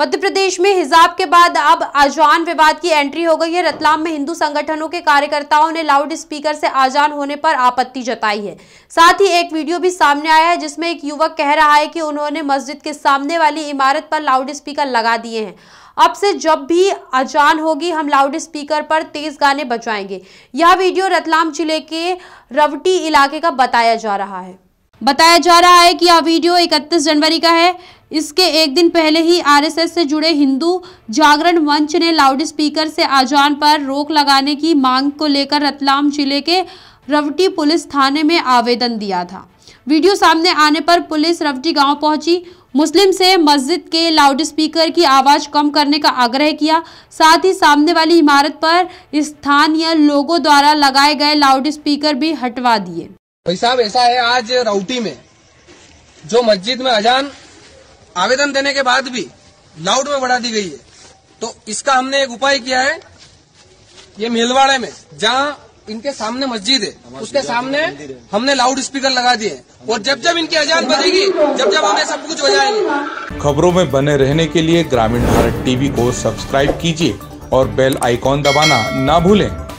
मध्य प्रदेश में हिजाब के बाद अब आजान विवाद की एंट्री हो गई है रतलाम में हिंदू संगठनों के कार्यकर्ताओं ने लाउड स्पीकर से आजान होने पर आपत्ति जताई है साथ ही एक वीडियो भी सामने आया है जिसमें एक युवक कह रहा है कि उन्होंने मस्जिद के सामने वाली इमारत पर लाउड स्पीकर लगा दिए हैं अब से जब भी अजान होगी हम लाउड स्पीकर पर तेज गाने बजाएंगे यह वीडियो रतलाम जिले के रवटी इलाके का बताया जा रहा है बताया जा रहा है कि यह वीडियो 31 जनवरी का है इसके एक दिन पहले ही आरएसएस से जुड़े हिंदू जागरण मंच ने लाउड स्पीकर से आजान पर रोक लगाने की मांग को लेकर रतलाम जिले के रवटी पुलिस थाने में आवेदन दिया था वीडियो सामने आने पर पुलिस रवटी गांव पहुंची मुस्लिम से मस्जिद के लाउड स्पीकर की आवाज़ कम करने का आग्रह किया साथ ही सामने वाली इमारत पर स्थानीय लोगों द्वारा लगाए गए लाउड स्पीकर भी हटवा दिए भाई साहब ऐसा है आज राउटी में जो मस्जिद में अजान आवेदन देने के बाद भी लाउड में बढ़ा दी गई है तो इसका हमने एक उपाय किया है ये मेलवाड़े में जहाँ इनके सामने मस्जिद है उसके सामने हमने लाउड स्पीकर लगा दिए और जब जब इनकी अजान बजेगी जब जब हमें सब कुछ बजाएंगे खबरों में बने रहने के लिए ग्रामीण भारत टीवी को सब्सक्राइब कीजिए और बेल आइकॉन दबाना ना भूलें